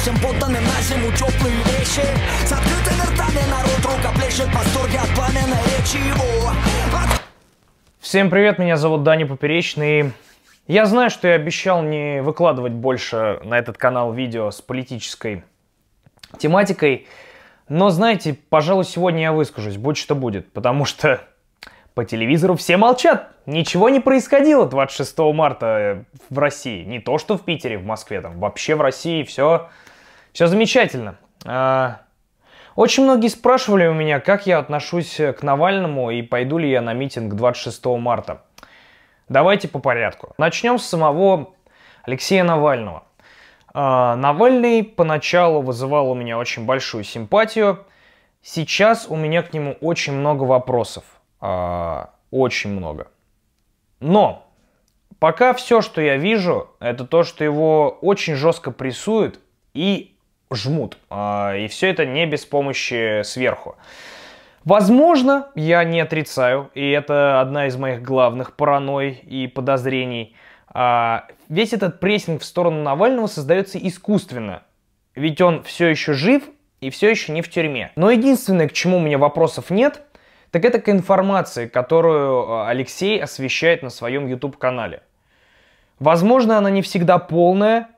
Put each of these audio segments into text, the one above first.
всем подданным на зиму теплые вещи С открытыми ртами народ рука плещет в от пламенной речи его от... Всем привет, меня зовут Дани Поперечный. Я знаю, что я обещал не выкладывать больше на этот канал видео с политической тематикой, но знаете, пожалуй, сегодня я выскажусь, будь что будет, потому что по телевизору все молчат. Ничего не происходило 26 марта в России. Не то, что в Питере, в Москве, там вообще в России все все замечательно. А, очень многие спрашивали у меня, как я отношусь э, к Навальному и пойду ли я на митинг 26 марта. Давайте по порядку. Начнем с самого Алексея Навального. А, Навальный поначалу вызывал у меня очень большую симпатию. Сейчас у меня к нему очень много вопросов. А, очень много. Но пока все, что я вижу, это то, что его очень жестко прессуют и жмут. А, и все это не без помощи сверху. Возможно, я не отрицаю, и это одна из моих главных паранойй и подозрений. А, весь этот прессинг в сторону Навального создается искусственно. Ведь он все еще жив и все еще не в тюрьме. Но единственное, к чему у меня вопросов нет, так это к информации, которую а, Алексей освещает на своем YouTube-канале. Возможно, она не всегда полная,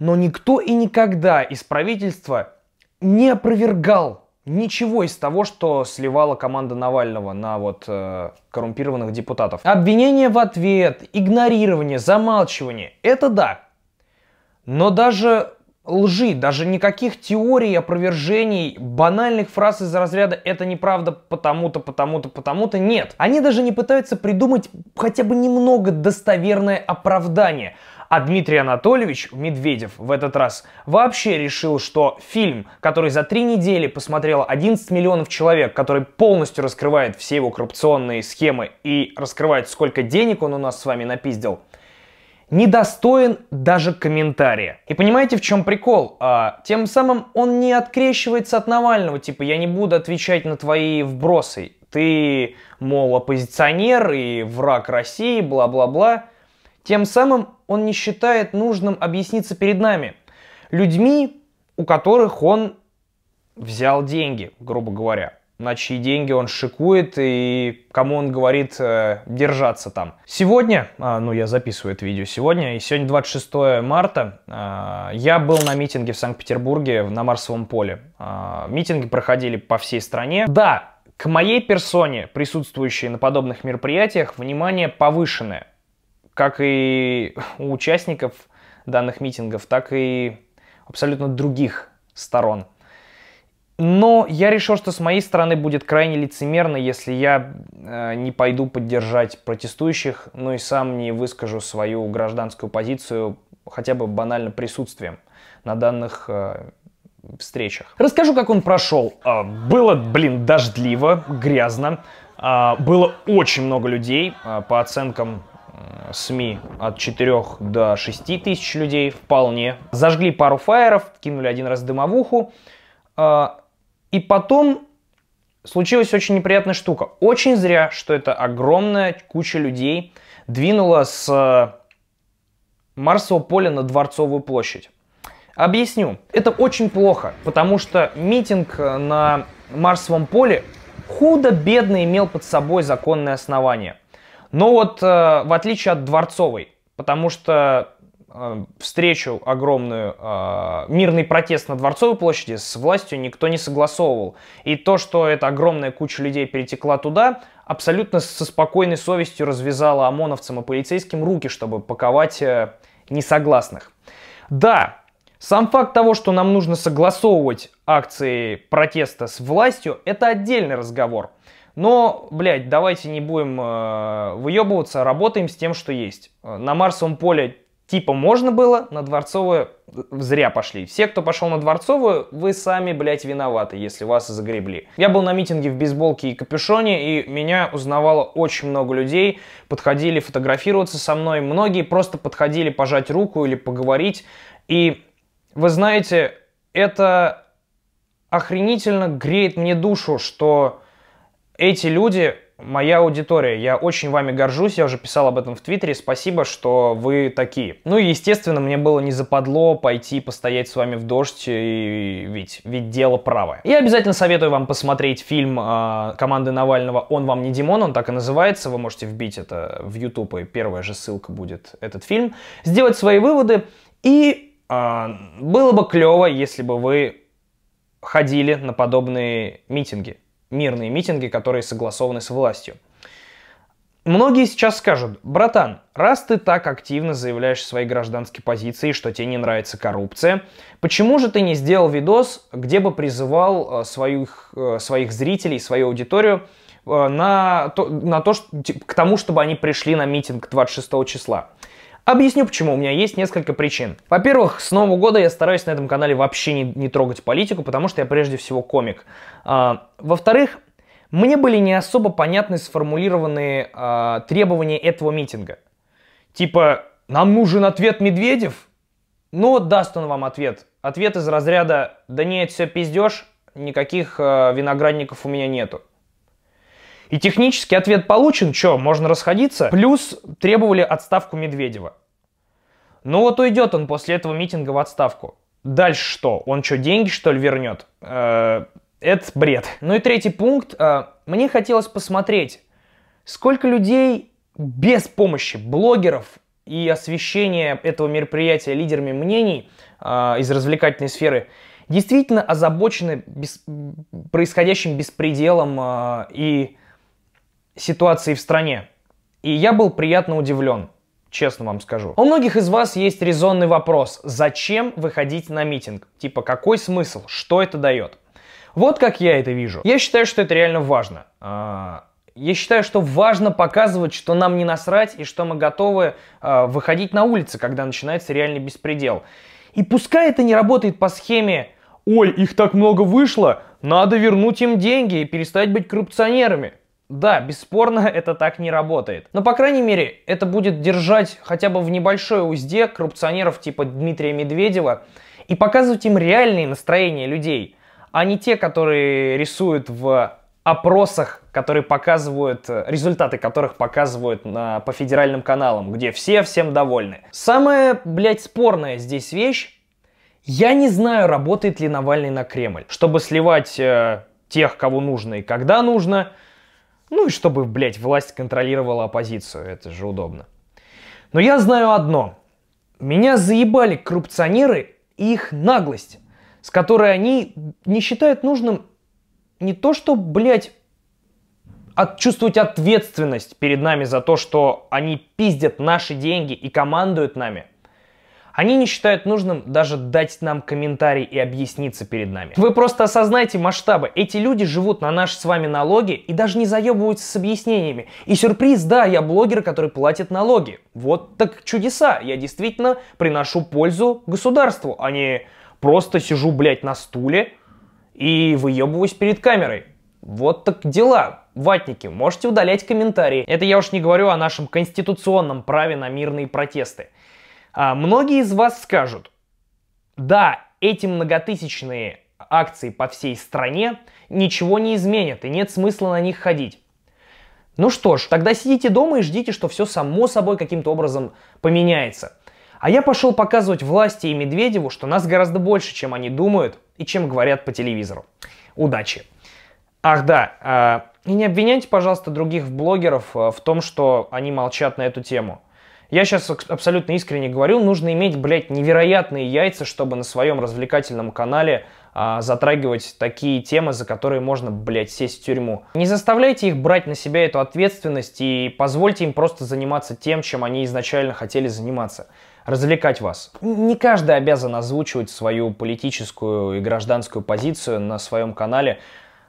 но никто и никогда из правительства не опровергал ничего из того, что сливала команда Навального на вот э, коррумпированных депутатов. Обвинение в ответ, игнорирование, замалчивание – это да. Но даже лжи, даже никаких теорий, опровержений, банальных фраз из разряда «это неправда потому-то, потому-то, потому-то» нет. Они даже не пытаются придумать хотя бы немного достоверное оправдание – а Дмитрий Анатольевич Медведев в этот раз вообще решил, что фильм, который за три недели посмотрело 11 миллионов человек, который полностью раскрывает все его коррупционные схемы и раскрывает, сколько денег он у нас с вами напиздил, недостоин даже комментария. И понимаете, в чем прикол? А, тем самым он не открещивается от Навального, типа «я не буду отвечать на твои вбросы, ты, мол, оппозиционер и враг России, бла-бла-бла». Тем самым он не считает нужным объясниться перед нами, людьми, у которых он взял деньги, грубо говоря, на чьи деньги он шикует и кому он говорит э, держаться там. Сегодня, а, ну я записываю это видео сегодня, и сегодня 26 марта, э, я был на митинге в Санкт-Петербурге на Марсовом поле. Э, митинги проходили по всей стране. Да, к моей персоне, присутствующей на подобных мероприятиях, внимание повышенное как и у участников данных митингов, так и абсолютно других сторон. Но я решил, что с моей стороны будет крайне лицемерно, если я э, не пойду поддержать протестующих, но ну и сам не выскажу свою гражданскую позицию хотя бы банально присутствием на данных э, встречах. Расскажу, как он прошел. Э, было, блин, дождливо, грязно. А, было очень много людей, а, по оценкам СМИ от 4 до 6 тысяч людей вполне. Зажгли пару фаеров, кинули один раз дымовуху. А, и потом случилась очень неприятная штука. Очень зря, что это огромная куча людей двинула с а, Марсового поля на Дворцовую площадь. Объясню. Это очень плохо, потому что митинг а, на Марсовом поле худо-бедно имел под собой законное основание – но ну вот э, в отличие от дворцовой, потому что э, встречу огромную, э, мирный протест на Дворцовой площади с властью никто не согласовывал. И то, что эта огромная куча людей перетекла туда, абсолютно со спокойной совестью развязала ОМОНовцам и полицейским руки, чтобы паковать несогласных. Да, сам факт того, что нам нужно согласовывать акции протеста с властью, это отдельный разговор. Но, блядь, давайте не будем э, выебываться, работаем с тем, что есть. Э, на Марсовом поле типа можно было, на Дворцовую зря пошли. Все, кто пошел на Дворцовую, вы сами, блядь, виноваты, если вас загребли. Я был на митинге в бейсболке и капюшоне, и меня узнавало очень много людей. Подходили фотографироваться со мной, многие просто подходили пожать руку или поговорить. И вы знаете, это охренительно греет мне душу, что эти люди моя аудитория. Я очень вами горжусь, я уже писал об этом в Твиттере. Спасибо, что вы такие. Ну и, естественно, мне было не западло пойти постоять с вами в дождь, и ведь, ведь дело правое. Я обязательно советую вам посмотреть фильм э, команды Навального «Он вам не Димон», он так и называется, вы можете вбить это в YouTube, и первая же ссылка будет этот фильм. Сделать свои выводы, и э, было бы клево, если бы вы ходили на подобные митинги мирные митинги, которые согласованы с властью. Многие сейчас скажут, братан, раз ты так активно заявляешь свои гражданские позиции, что тебе не нравится коррупция, почему же ты не сделал видос, где бы призывал э, своих, э, своих зрителей, свою аудиторию э, на то, на то, к тому, чтобы они пришли на митинг 26 числа? Объясню почему, у меня есть несколько причин. Во-первых, с Нового года я стараюсь на этом канале вообще не, не трогать политику, потому что я прежде всего комик. А, во-вторых, мне были не особо понятны сформулированные а, требования этого митинга. Типа, нам нужен ответ Медведев? Ну вот даст он вам ответ. Ответ из разряда «Да нет, все пиздешь, никаких э, виноградников у меня нету». И технический ответ получен, что, можно расходиться. Плюс требовали отставку Медведева. Ну вот уйдет он после этого митинга в отставку. Дальше что? Он что, деньги что ли вернет? Э, это бред. Ну и третий пункт. Э, мне хотелось посмотреть, сколько людей без помощи блогеров и освещения этого мероприятия лидерами мнений э, из развлекательной сферы действительно озабочены происходящим беспределом и ситуации в стране. И я был приятно удивлен, честно вам скажу. У многих из вас есть резонный вопрос, зачем выходить на митинг? Типа, какой смысл? Что это дает? Вот как я это вижу. Я считаю, что это реально важно. А, я считаю, что важно показывать, что нам не насрать и что мы готовы а, выходить на улицы, когда начинается реальный беспредел. И пускай это не работает по схеме «Ой, их так много вышло, надо вернуть им деньги и перестать быть коррупционерами». Да, бесспорно, это так не работает. Но, по крайней мере, это будет держать хотя бы в небольшой узде коррупционеров типа Дмитрия Медведева и показывать им реальные настроения людей, а не те, которые рисуют в опросах, которые показывают, э, результаты которых показывают на, по федеральным каналам, где все всем довольны. Самая, блядь, спорная здесь вещь, я не знаю, работает ли Навальный на Кремль, чтобы сливать э, тех, кого нужно и когда нужно, ну и чтобы, блядь, власть контролировала оппозицию, это же удобно. Но я знаю одно. Меня заебали коррупционеры и их наглость, с которой они не считают нужным не то, что, блядь, от, чувствовать ответственность перед нами за то, что они пиздят наши деньги и командуют нами – они не считают нужным даже дать нам комментарий и объясниться перед нами. Вы просто осознайте масштабы. Эти люди живут на наши с вами налоги и даже не заебываются с объяснениями. И сюрприз, да, я блогер, который платит налоги. Вот так чудеса. Я действительно приношу пользу государству, а не просто сижу, блядь, на стуле и выебываюсь перед камерой. Вот так дела. Ватники, можете удалять комментарии. Это я уж не говорю о нашем конституционном праве на мирные протесты. А, многие из вас скажут, да, эти многотысячные акции по всей стране ничего не изменят и нет смысла на них ходить. Ну что ж, тогда сидите дома и ждите, что все само собой каким-то образом поменяется. А я пошел показывать власти и Медведеву, что нас гораздо больше, чем они думают и чем говорят по телевизору. Удачи! Ах да, э, и не обвиняйте, пожалуйста, других блогеров э, в том, что они молчат на эту тему. Я сейчас абсолютно искренне говорю, нужно иметь, блядь, невероятные яйца, чтобы на своем развлекательном канале а, затрагивать такие темы, за которые можно, блядь, сесть в тюрьму. Не заставляйте их брать на себя эту ответственность и позвольте им просто заниматься тем, чем они изначально хотели заниматься развлекать вас. Не каждый обязан озвучивать свою политическую и гражданскую позицию на своем канале,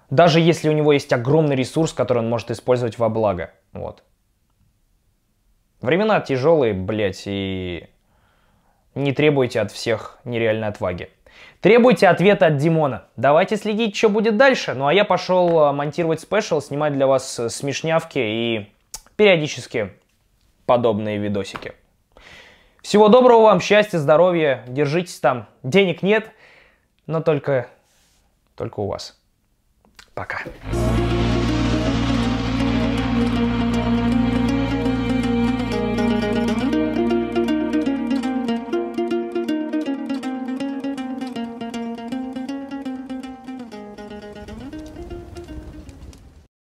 даже если у него есть огромный ресурс, который он может использовать во благо. Вот. Времена тяжелые, блядь, и не требуйте от всех нереальной отваги. Требуйте ответа от Димона. Давайте следить, что будет дальше. Ну а я пошел э, монтировать спешл, снимать для вас э, смешнявки и периодически подобные видосики. Всего доброго вам, счастья, здоровья, держитесь там. Денег нет, но только, только у вас. Пока.